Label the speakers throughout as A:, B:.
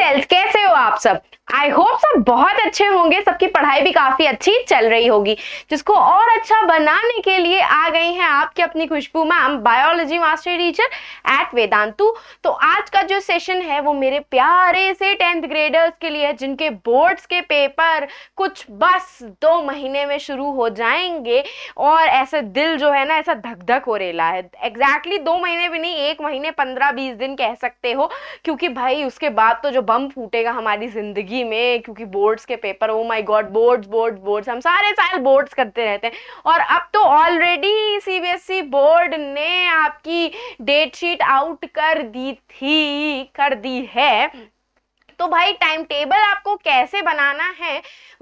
A: cells. कैसे हो आप सब आई होप सब बहुत अच्छे होंगे सबकी पढ़ाई भी काफी अच्छी चल रही होगी जिसको और अच्छा बनाने के लिए आ गई हैं आपकी अपनी Khushboo ma'am biology master teacher at Vedantu तो आज का जो सेशन है वो मेरे प्यारे से टेंथ ग्रेडर्स के लिए है जिनके बोर्ड्स के पेपर कुछ बस दो महीने में शुरू हो जाएंगे और ऐसे दिल जो है ना ऐसा धक धक हो रेला है एग्जैक्टली exactly दो महीने भी नहीं एक महीने पंद्रह बीस दिन कह सकते हो क्योंकि भाई उसके बाद तो जो बम फूटेगा हमारी ज़िंदगी में क्योंकि बोर्ड्स के paper oh my god boards boards boards हम सारे साल बोर्ड्स करते रहते हैं और अब तो ऑलरेडी सीबीएसई बोर्ड ने आपकी डेट शीट आउट कर दी थी कर दी है हम्म। तो भाई टाइम टेबल आपको कैसे बनाना है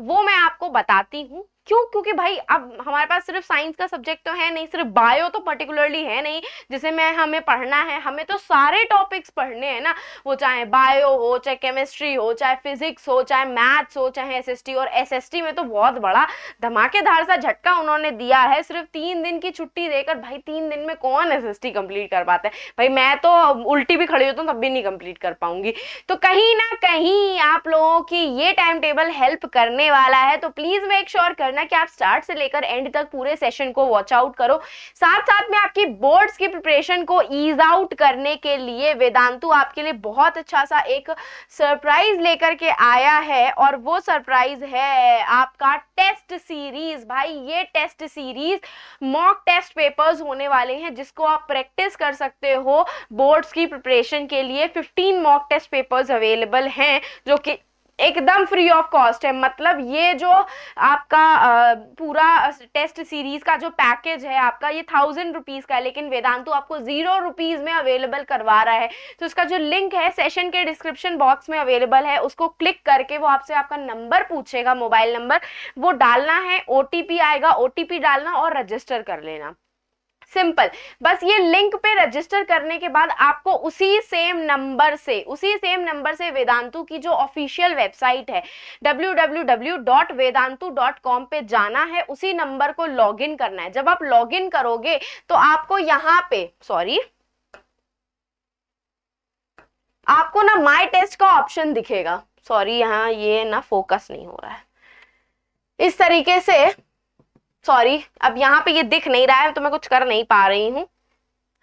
A: वो मैं आपको बताती हूँ क्यों क्योंकि भाई अब हमारे पास सिर्फ साइंस का सब्जेक्ट तो है नहीं सिर्फ बायो तो पर्टिकुलरली है नहीं जिसे मैं हमें पढ़ना है हमें तो सारे टॉपिक्स पढ़ने हैं ना वो चाहे बायो हो चाहे केमिस्ट्री हो चाहे फिजिक्स हो चाहे मैथ्स हो चाहे एस और एस में तो बहुत बड़ा धमाकेदार सा झटका उन्होंने दिया है सिर्फ तीन दिन की छुट्टी देकर भाई तीन दिन में कौन एस एस कंप्लीट कर पाता है भाई मैं तो उल्टी भी खड़ी होता तो हूँ तब भी नहीं कंप्लीट कर पाऊंगी तो कहीं ना कहीं आप लोगों की ये टाइम टेबल हेल्प करने वाला है तो प्लीज़ मेक श्योर करना करना कि आप स्टार्ट से लेकर एंड तक पूरे सेशन को वॉच आउट करो साथ साथ में आपकी बोर्ड्स की प्रिपरेशन को ईज आउट करने के लिए वेदांतु आपके लिए बहुत अच्छा सा एक सरप्राइज लेकर के आया है और वो सरप्राइज है आपका टेस्ट सीरीज भाई ये test series mock test papers होने वाले हैं जिसको आप प्रैक्टिस कर सकते हो बोर्ड्स की प्रिपरेशन के लिए 15 मॉक टेस्ट पेपर्स अवेलेबल हैं जो कि एकदम फ्री ऑफ कॉस्ट है मतलब ये जो आपका पूरा टेस्ट सीरीज का जो पैकेज है आपका ये थाउजेंड रुपीज़ का है लेकिन वेदांतु आपको ज़ीरो रुपीज़ में अवेलेबल करवा रहा है तो उसका जो लिंक है सेशन के डिस्क्रिप्शन बॉक्स में अवेलेबल है उसको क्लिक करके वो आपसे आपका नंबर पूछेगा मोबाइल नंबर वो डालना है ओ आएगा ओ डालना और रजिस्टर कर लेना सिंपल बस ये लिंक पे रजिस्टर करने के बाद आपको उसी सेम नंबर से उसी सेम नंबर से वेदांतु की जो ऑफिशियल वेबसाइट है www.vedantu.com पे जाना है उसी नंबर को लॉगिन करना है जब आप लॉगिन करोगे तो आपको यहाँ पे सॉरी आपको ना माय टेस्ट का ऑप्शन दिखेगा सॉरी यहाँ ये ना फोकस नहीं हो रहा है इस तरीके से सॉरी अब यहाँ पे ये दिख नहीं रहा है तो मैं कुछ कर नहीं पा रही हूँ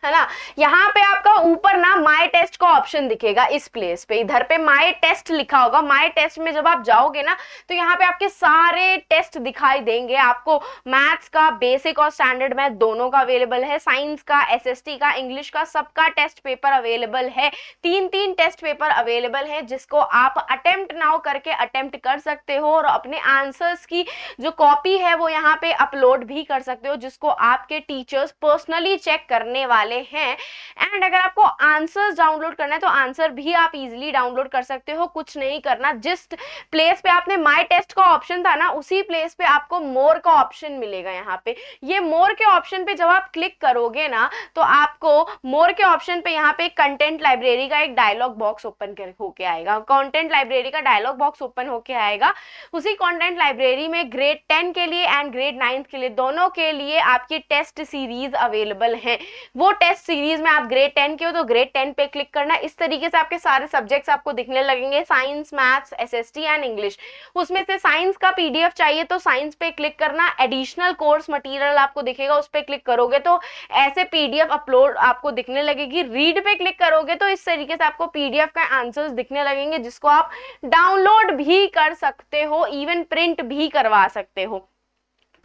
A: है ना यहाँ पे आपका ऊपर ना माई टेस्ट का ऑप्शन दिखेगा इस प्लेस पे इधर पे माई टेस्ट लिखा होगा माई टेस्ट में जब आप जाओगे ना तो यहाँ पे आपके सारे टेस्ट दिखाई देंगे आपको मैथ्स का बेसिक और स्टैंडर्ड मैथ दोनों का अवेलेबल है साइंस का एसएसटी का इंग्लिश का सबका टेस्ट पेपर अवेलेबल है तीन तीन टेस्ट पेपर अवेलेबल है जिसको आप अटेम्प्ट नाउ करके अटेम्प्ट कर सकते हो और अपने आंसर्स की जो कॉपी है वो यहाँ पे अपलोड भी कर सकते हो जिसको आपके टीचर्स पर्सनली चेक करने वाले वाले हैं एंड अगर आपको आंसर्स डाउनलोड करना है तो आंसर भी आप इजिली डाउनलोड कर सकते हो कुछ नहीं करना जिस प्लेस पे आपने माई टेस्ट का ऑप्शन था ना उसी प्लेस पे आपको मोर का ऑप्शन मिलेगा यहाँ पे ये मोर के ऑप्शन पे जब आप क्लिक करोगे ना तो आपको मोर के ऑप्शन पे यहाँ पे कंटेंट लाइब्रेरी का एक डायलॉग बॉक्स ओपन होके आएगा कॉन्टेंट लाइब्रेरी का डायलॉग बॉक्स ओपन होके आएगा उसी कॉन्टेंट लाइब्रेरी में ग्रेड टेन के लिए एंड ग्रेड नाइन्थ के लिए दोनों के लिए आपकी टेस्ट सीरीज अवेलेबल है वो टेस्ट सीरीज में आप ग्रेड टेन के हो तो ग्रेड टेन पे क्लिक करना इस तरीके से आपके सारे सब्जेक्ट्स आपको दिखने लगेंगे science maths SST and English उसमें से साइंस का पीडीएफ चाहिए तो साइंस पे क्लिक करना एडिशनल कोर्स मटेरियल आपको दिखेगा उस पर क्लिक करोगे तो ऐसे पीडीएफ अपलोड आपको दिखने लगेगी रीड पे क्लिक करोगे तो इस तरीके से आपको पीडीएफ का आंसर दिखने लगेंगे जिसको आप डाउनलोड भी कर सकते हो इवन प्रिंट भी करवा सकते हो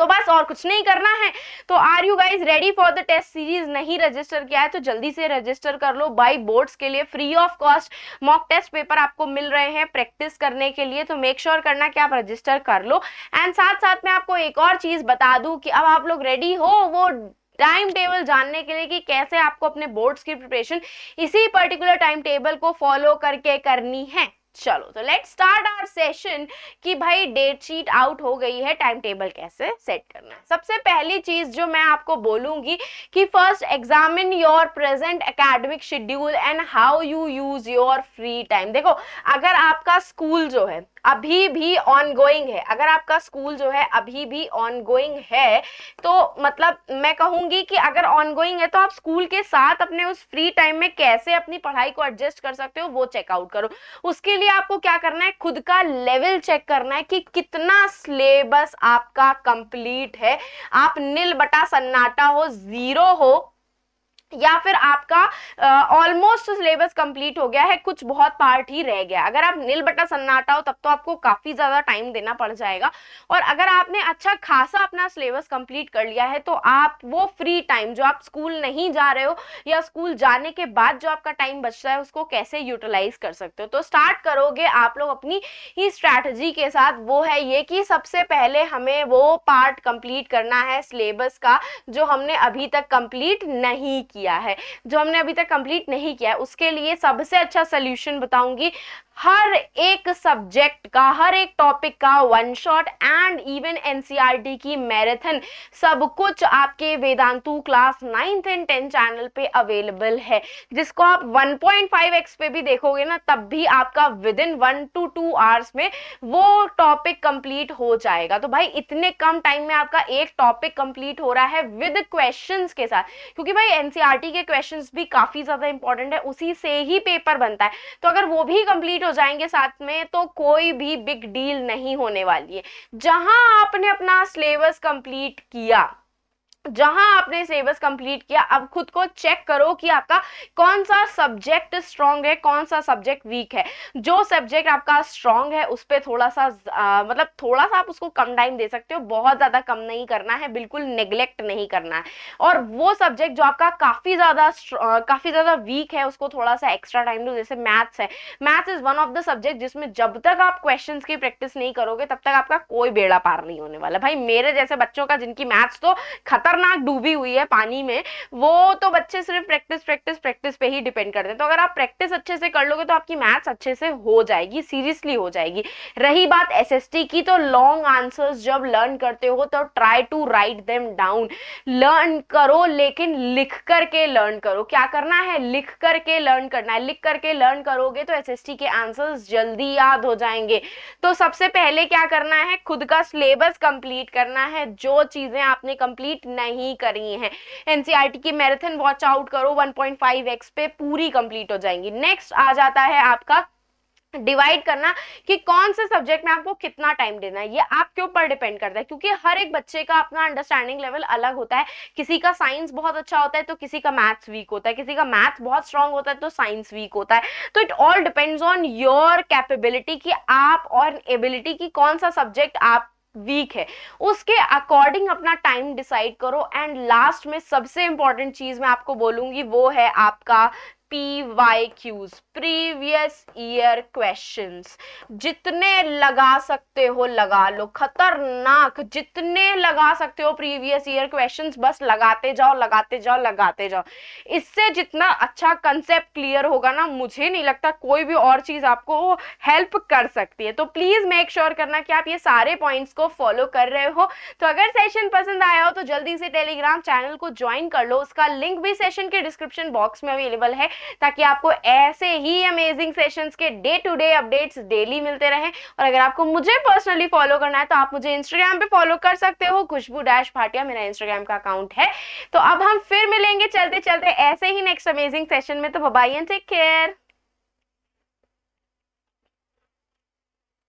A: तो बस और कुछ नहीं करना है तो are you guys ready for the test series नहीं रजिस्टर किया है तो जल्दी से रजिस्टर कर लो बाई बोर्ड्स के लिए free of cost mock test paper आपको मिल रहे हैं प्रैक्टिस करने के लिए तो मेक श्योर sure करना कि आप रजिस्टर कर लो एंड साथ साथ में आपको एक और चीज बता दू कि अब आप लोग रेडी हो वो टाइम टेबल जानने के लिए कि कैसे आपको अपने बोर्ड्स की प्रिपरेशन इसी पर्टिकुलर टाइम टेबल को फॉलो करके करनी है चलो तो लेट स्टार्ट आवर सेशन कि भाई डेट शीट आउट हो गई है टाइम टेबल कैसे सेट करना है सबसे पहली चीज जो मैं आपको बोलूंगी कि first examine your present academic schedule and how you use your free time देखो अगर आपका स्कूल जो है अभी भी ऑन गोइंग है अगर आपका स्कूल जो है अभी भी ऑन गोइंग है तो मतलब मैं कहूंगी कि अगर ऑन गोइंग है तो आप स्कूल के साथ अपने उस फ्री टाइम में कैसे अपनी पढ़ाई को एडजस्ट कर सकते हो वो चेकआउट करो उसके लिए आपको क्या करना है खुद का लेवल चेक करना है कि कितना सिलेबस आपका कंप्लीट है आप नील बटा सन्नाटा हो जीरो हो या फिर आपका ऑलमोस्ट सिलेबस कंप्लीट हो गया है कुछ बहुत पार्ट ही रह गया अगर आप नील बटा सन्नाटा हो तब तो आपको काफी ज्यादा टाइम देना पड़ जाएगा और अगर आपने अच्छा खासा अपना सिलेबस कंप्लीट कर लिया है तो आप वो फ्री टाइम जो आप स्कूल नहीं जा रहे हो या स्कूल जाने के बाद जो आपका टाइम बचता है उसको कैसे यूटिलाइज कर सकते हो तो स्टार्ट करोगे आप लोग अपनी ही स्ट्रैटेजी के साथ वो है ये कि सबसे पहले हमें वो पार्ट कंप्लीट करना है सिलेबस का जो हमने अभी तक कंप्लीट नहीं किया किया है जो हमने अभी तक कंप्लीट नहीं किया है उसके लिए सबसे अच्छा सोल्यूशन बताऊंगी हर एक सब्जेक्ट का हर एक टॉपिक का one shot and even NCERT की मैराथन सब कुछ आपके Vedantu class ninth and tenth channel पे अवेलेबल है जिसको आप 1.5x पे भी देखोगे ना तब भी आपका within one to two hours में वो टॉपिक कंप्लीट हो जाएगा तो भाई इतने कम टाइम में आपका एक टॉपिक कंप्लीट हो रहा है विद क्वेश्चन के साथ क्योंकि भाई एनसीआर पार्टी के क्वेश्चंस भी काफ़ी ज़्यादा इंपॉर्टेंट है उसी से ही पेपर बनता है तो अगर वो भी कंप्लीट हो जाएंगे साथ में तो कोई भी बिग डील नहीं होने वाली है जहां आपने अपना सिलेबस कंप्लीट किया जहां आपने सिलेबस कंप्लीट किया अब खुद को चेक करो कि आपका कौन सा सब्जेक्ट स्ट्रांग है कौन सा सब्जेक्ट वीक है जो सब्जेक्ट आपका स्ट्रांग है उस पर थोड़ा सा आ, मतलब थोड़ा सा आप उसको कम टाइम दे सकते हो बहुत ज़्यादा कम नहीं करना है बिल्कुल नेग्लेक्ट नहीं करना है और वो सब्जेक्ट जो आपका काफ़ी ज़्यादा काफ़ी ज़्यादा वीक है उसको थोड़ा सा एक्स्ट्रा टाइम दो जैसे मैथ्स है maths is one of the subject जिसमें जब तक आप क्वेश्चन की प्रैक्टिस नहीं करोगे तब तक आपका कोई बेड़ा पार नहीं होने वाला भाई मेरे जैसे बच्चों का जिनकी मैथ्स तो खत्म खतरनाक डूबी हुई है पानी में वो तो बच्चे सिर्फ प्रैक्टिस प्रैक्टिस प्रैक्टिस पे ही डिपेंड करते हैं तो अगर आप प्रैक्टिस अच्छे से कर लोगे तो आपकी मैथ्स अच्छे से हो जाएगी सीरियसली हो जाएगी रही बात एस की तो लॉन्ग आंसर्स जब लर्न करते हो तो try to write them down learn करो लेकिन लिख करके लर्न करो क्या करना है लिख करके लर्न करना है लिख करके लर्न करोगे तो एस के आंसर्स जल्दी याद हो जाएंगे तो सबसे पहले क्या करना है खुद का सिलेबस कंप्लीट करना है जो चीजें आपने कंप्लीट नहीं करी है एनसीआरटी e की मैराथन वॉच आउट करो 1.5x पे पूरी कंप्लीट हो जाएंगी नेक्स्ट आ जाता है आपका डिवाइड करना कि कौन से सब्जेक्ट में आपको कितना टाइम देना है ये आपके ऊपर डिपेंड करता है क्योंकि हर एक बच्चे का अपना अंडरस्टैंडिंग लेवल अलग होता है किसी का साइंस बहुत अच्छा होता है तो किसी का मैथ्स वीक होता है किसी का मैथ्स बहुत स्ट्रांग होता है तो साइंस वीक होता है तो it all depends on your capability कि आप और एबिलिटी की कौन सा सब्जेक्ट आप वीक है उसके अकॉर्डिंग अपना टाइम डिसाइड करो एंड लास्ट में सबसे इंपॉर्टेंट चीज मैं आपको बोलूंगी वो है आपका P Y Qs previous year question जितने लगा सकते हो लगा लो खतरनाक जितने लगा सकते हो प्रीवियस ईयर क्वेश्चन बस लगाते जाओ लगाते जाओ लगाते जाओ इससे जितना अच्छा कंसेप्ट क्लियर होगा ना मुझे नहीं लगता कोई भी और चीज़ आपको हेल्प कर सकती है तो प्लीज़ मेक श्योर करना कि आप ये सारे पॉइंट्स को फॉलो कर रहे हो तो अगर सेशन पसंद आया हो तो जल्दी से टेलीग्राम चैनल को ज्वाइन कर लो उसका लिंक भी सेशन के डिस्क्रिप्शन बॉक्स में अवेलेबल है ताकि आपको ऐसे ही अमेजिंग सेशंस के day to day updates daily मिलते रहे और अगर आपको मुझे पर्सनली फॉलो करना है तो आप मुझे इंस्टाग्राम पे फॉलो कर सकते हो खुशबू डैश भाटिया मेरा इंस्टाग्राम का अकाउंट है तो अब हम फिर मिलेंगे चलते चलते ऐसे ही नेक्स्ट अमेजिंग सेशन में तो बाई एंड टेक केयर